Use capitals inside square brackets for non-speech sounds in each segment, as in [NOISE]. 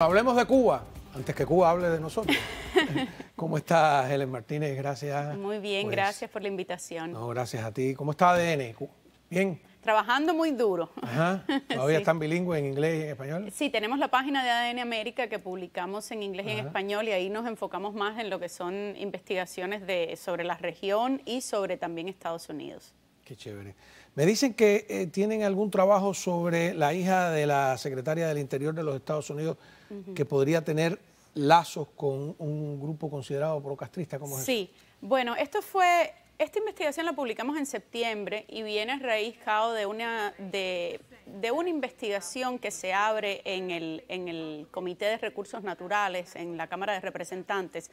Hablemos de Cuba, antes que Cuba hable de nosotros. [LAUGHS] ¿Cómo está Helen Martínez? Gracias. Muy bien, pues, gracias por la invitación. gracias a ti. ¿Cómo está ADN? Bien. Trabajando muy duro. Ajá. [LAUGHS] ¿Todavía están bilingües en inglés y en español? Sí, tenemos la página de ADN América que publicamos en inglés y en español y ahí nos enfocamos más en lo que son investigaciones de, sobre la región y sobre también Estados Unidos. Qué chévere. Me dicen que eh, tienen algún trabajo sobre la hija de la secretaria del Interior de los Estados Unidos, que podría tener lazos con un grupo considerado procastrista como es. Sí, bueno, esto fue, esta investigación la publicamos en septiembre y viene raízcado de una, de, una investigación que se abre en el, en el Comité de Recursos Naturales, en la Cámara de Representantes,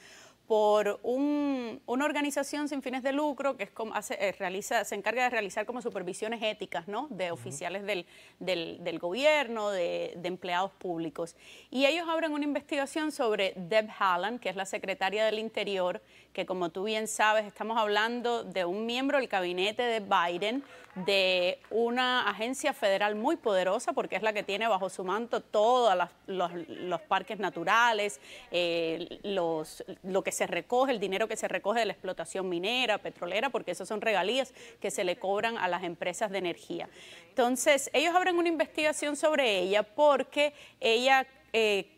por una organización sin fines de lucro que eh, se encarga de realizar como supervisiones éticas ¿no? de oficiales del, gobierno, de, de, empleados públicos. Y ellos abren una investigación sobre Deb Haaland, que es la secretaria del Interior, que como tú bien sabes, estamos hablando de un miembro del gabinete de Biden, de una agencia federal muy poderosa porque es la que tiene bajo su manto todos los, parques naturales, eh, lo que se recoge, el dinero que se recoge de la explotación minera, petrolera, porque esas son regalías que se le cobran a las empresas de energía. Entonces, ellos abren una investigación sobre ella porque ella... Eh,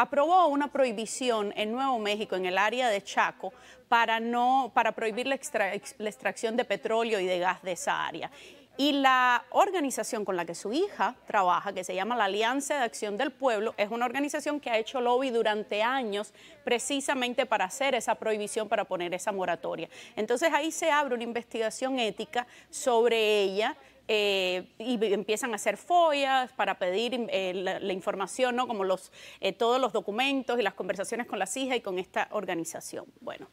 aprobó una prohibición en Nuevo México, en el área de Chaco, para, no, para prohibir la, la extracción de petróleo y de gas de esa área. Y la organización con la que su hija trabaja, que se llama la Alianza de Acción del Pueblo, es una organización que ha hecho lobby durante años precisamente para hacer esa prohibición, para poner esa moratoria. Entonces ahí se abre una investigación ética sobre ella, eh, y empiezan a hacer follas para pedir eh, la, información, ¿no? Como los, eh, todos los documentos y las conversaciones con las hijas y con esta organización. Bueno.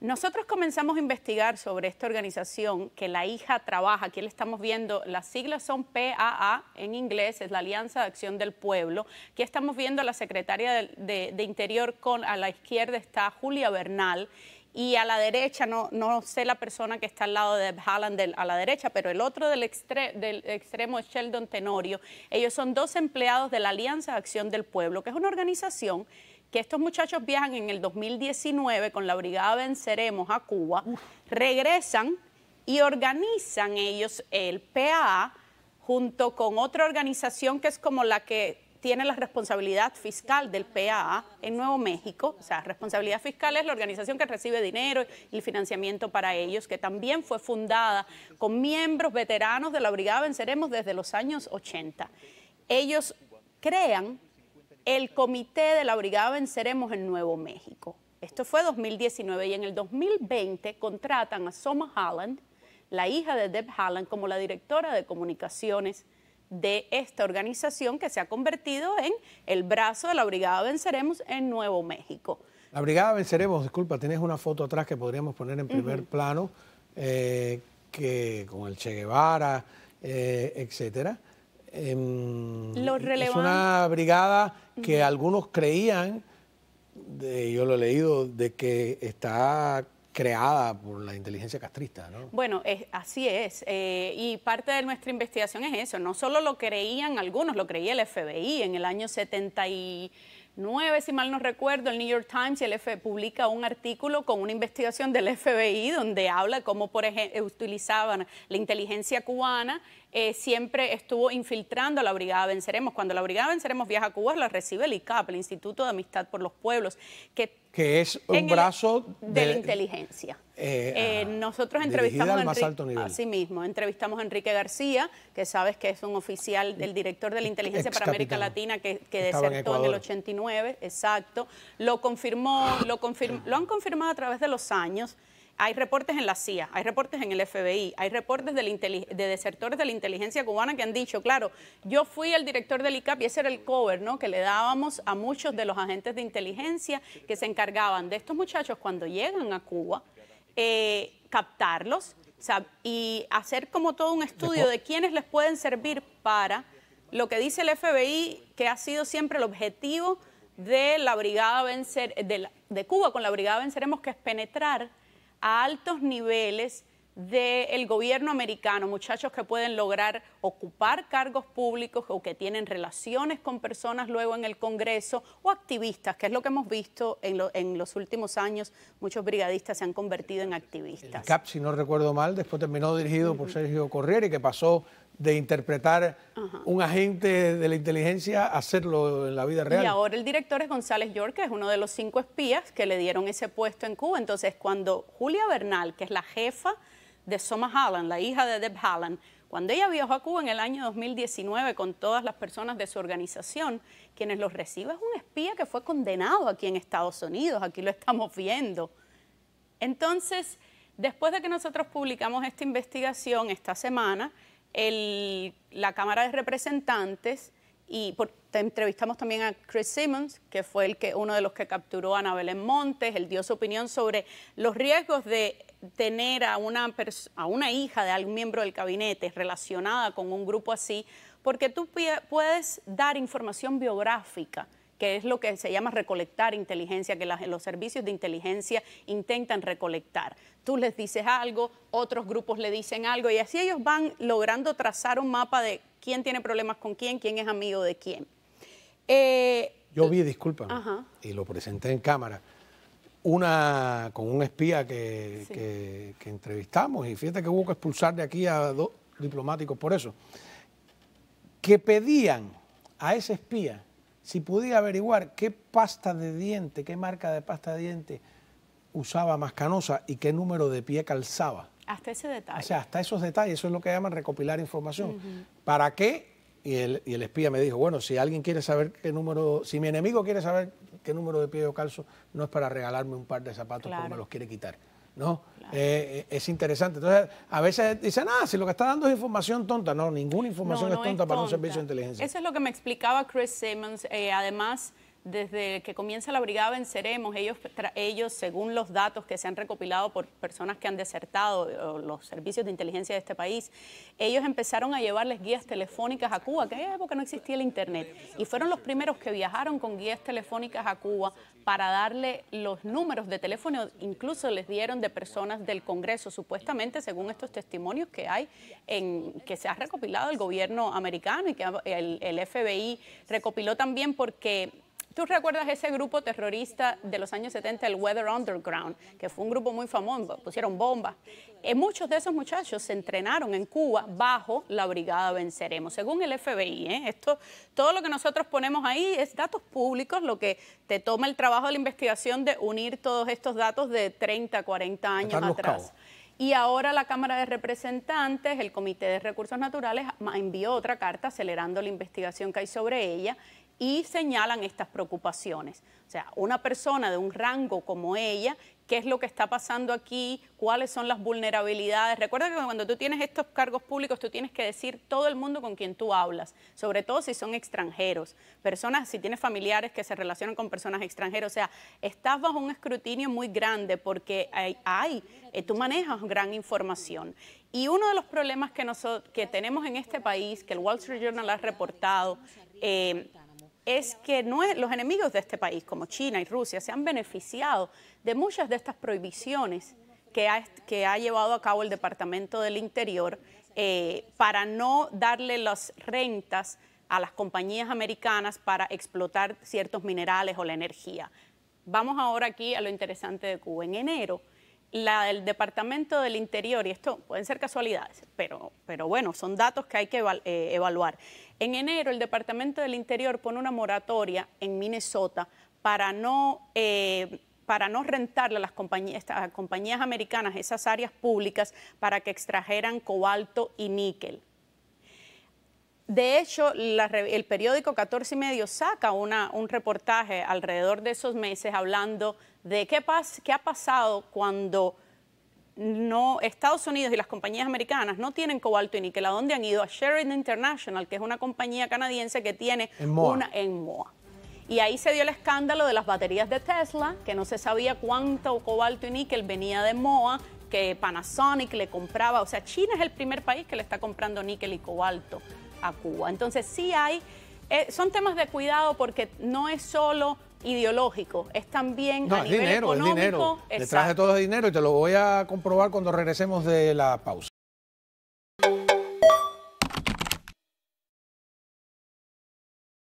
Nosotros comenzamos a investigar sobre esta organización que la hija trabaja. Aquí le estamos viendo, las siglas son PAA en inglés, es la Alianza de Acción del Pueblo. Aquí estamos viendo a la secretaria de, Interior con, a la izquierda está Julia Bernal y a la derecha, no, no sé la persona que está al lado de Haaland a la derecha, pero el otro del, extremo es Sheldon Tenorio. Ellos son dos empleados de la Alianza de Acción del Pueblo, que es una organización que estos muchachos viajan en el 2019 con la Brigada Venceremos a Cuba, regresan y organizan ellos el PAA junto con otra organización que es como la que tiene la responsabilidad fiscal del PAA en Nuevo México. O sea, responsabilidad fiscal es la organización que recibe dinero y financiamiento para ellos, que también fue fundada con miembros veteranos de la Brigada Venceremos desde los años 80. Ellos crean el comité de la Brigada Venceremos en Nuevo México. Esto fue 2019 y en el 2020 contratan a Soma Halland, la hija de Deb Halland, como la directora de comunicaciones de esta organización que se ha convertido en el brazo de la Brigada Venceremos en Nuevo México. La Brigada Venceremos, disculpa, tienes una foto atrás que podríamos poner en primer plano, eh, que con el Che Guevara, eh, etcétera. Em, es una brigada que algunos creían, yo lo he leído, de que está creada por la inteligencia castrista, ¿no? Bueno, es, así es. Eh, y parte de nuestra investigación es eso. No solo lo creían algunos, lo creía el FBI en el año 79, si mal no recuerdo, el New York Times y el FBI publica un artículo con una investigación del FBI donde habla cómo, por ejemplo, eh, utilizaban la inteligencia cubana eh, siempre estuvo infiltrando a la Brigada Venceremos. Cuando la Brigada Venceremos viaja a Cuba, la recibe el ICAP, el Instituto de Amistad por los Pueblos, que que es un brazo de, la inteligencia. Eh, eh, nosotros entrevistamos mismo, entrevistamos a Enrique García, que sabes que es un oficial del director de la inteligencia para América Latina que, desertó en, en, el 89, exacto. Lo confirmó, lo, confirmó, lo han confirmado a través de los años hay reportes en la CIA, hay reportes en el FBI, hay reportes de, desertores de la inteligencia cubana que han dicho, claro, yo fui el director del ICAP y ese era el cover ¿no? que le dábamos a muchos de los agentes de inteligencia que se encargaban de estos muchachos cuando llegan a Cuba, eh, captarlos y hacer como todo un estudio de quiénes les pueden servir para lo que dice el FBI, que ha sido siempre el objetivo de la brigada vencer de, de Cuba con la brigada venceremos que es penetrar a altos niveles del gobierno americano, muchachos que pueden lograr ocupar cargos públicos o que tienen relaciones con personas luego en el Congreso o activistas, que es lo que hemos visto en, los últimos años, muchos brigadistas se han convertido en activistas. El CAP, si no recuerdo mal, después terminó dirigido por Sergio Corriere, que pasó de interpretar un agente de la inteligencia, hacerlo en la vida real. Y ahora el director es González York, que es uno de los cinco espías que le dieron ese puesto en Cuba. Entonces, cuando Julia Bernal, que es la jefa de Soma Hallan, la hija de Deb Hallan, cuando ella viajó a Cuba en el año 2019 con todas las personas de su organización, quienes los recibe es un espía que fue condenado aquí en Estados Unidos, aquí lo estamos viendo. Entonces, después de que nosotros publicamos esta investigación esta semana, la Cámara de Representantes y entrevistamos también a Chris Simmons, que fue el que, uno de los que capturó a Anabel en Montes. Él dio su opinión sobre los riesgos de tener a una, a una hija de algún miembro del gabinete relacionada con un grupo así, porque tú puedes dar información biográfica que es lo que se llama recolectar inteligencia, que los servicios de inteligencia intentan recolectar. Tú les dices algo, otros grupos le dicen algo y así ellos van logrando trazar un mapa de quién tiene problemas con quién, quién es amigo de quién. Eh, Yo vi, disculpa, y lo presenté en cámara, una con un espía que, que entrevistamos y fíjate que hubo que expulsar de aquí a dos diplomáticos por eso, que pedían a ese espía si pudiera averiguar qué pasta de diente, qué marca de pasta de diente usaba Mascanosa y qué número de pie calzaba. Hasta ese detalle. O sea, hasta esos detalles, eso es lo que llaman recopilar información. ¿Para qué? Y el, espía me dijo, bueno, si alguien quiere saber qué número, si mi enemigo quiere saber qué número de pie yo calzo, no es para regalarme un par de zapatos porque me los quiere quitar. ¿no? Eh, eh, es interesante. Entonces, a veces dicen, ah, si lo que está dando es información tonta. No, ninguna información es, tonta para un servicio de inteligencia. Eso es lo que me explicaba Chris Simmons. Eh, además, desde que comienza la brigada Venceremos, ellos, ellos, según los datos que se han recopilado por personas que han desertado eh, los servicios de inteligencia de este país, ellos empezaron a llevarles guías telefónicas a Cuba, que en aquella época no existía el Internet, y fueron los primeros que viajaron con guías telefónicas a Cuba para darle los números de teléfono, incluso les dieron de personas del Congreso, supuestamente, según estos testimonios que hay, en, que se ha recopilado el gobierno americano y que el FBI recopiló también porque ¿Tú recuerdas ese grupo terrorista de los años 70, el Weather Underground, que fue un grupo muy famoso, pusieron bombas? Eh, muchos de esos muchachos se entrenaron en Cuba bajo la Brigada Venceremos, según el FBI. ¿eh? Esto, todo lo que nosotros ponemos ahí es datos públicos, lo que te toma el trabajo de la investigación de unir todos estos datos de 30, 40 años atrás. Y ahora la Cámara de Representantes, el Comité de Recursos Naturales, envió otra carta acelerando la investigación que hay sobre ella y señalan estas preocupaciones. O sea, una persona de un rango como ella, ¿qué es lo que está pasando aquí? ¿Cuáles son las vulnerabilidades? Recuerda que cuando tú tienes estos cargos públicos, tú tienes que decir todo el mundo con quien tú hablas, sobre todo si son extranjeros, personas, si tienes familiares que se relacionan con personas extranjeras. O sea, estás bajo un escrutinio muy grande porque hay, eh, tú manejas gran información. Y uno de los problemas que, nosotros, que tenemos en este país, que el Wall Street Journal ha reportado, eh, es que los enemigos de este país, como China y Rusia, se han beneficiado de muchas de estas prohibiciones que ha, llevado a cabo el Departamento del Interior eh, para no darle las rentas a las compañías americanas para explotar ciertos minerales o la energía. Vamos ahora aquí a lo interesante de Cuba. En enero, la del Departamento del Interior, y esto pueden ser casualidades, pero, bueno, son datos que hay que eh, evaluar. En enero el Departamento del Interior pone una moratoria en Minnesota para no... Eh, para no rentarle a las compañías americanas esas áreas públicas para que extrajeran cobalto y níquel. De hecho, el periódico 14 y medio saca un reportaje alrededor de esos meses hablando de qué, ha pasado cuando no, Estados Unidos y las compañías americanas no tienen cobalto y níquel. ¿A dónde han ido? A Sheridan International, que es una compañía canadiense que tiene una en MOA. Y ahí se dio el escándalo de las baterías de Tesla, que no se sabía cuánto cobalto y níquel venía de MOA, que Panasonic le compraba. O sea, China es el primer país que le está comprando níquel y cobalto a Cuba. Entonces sí hay, eh, son temas de cuidado porque no es solo ideológico, es también a nivel económico. El dinero. Detrás de todo es dinero y te lo voy a comprobar cuando regresemos de la pausa.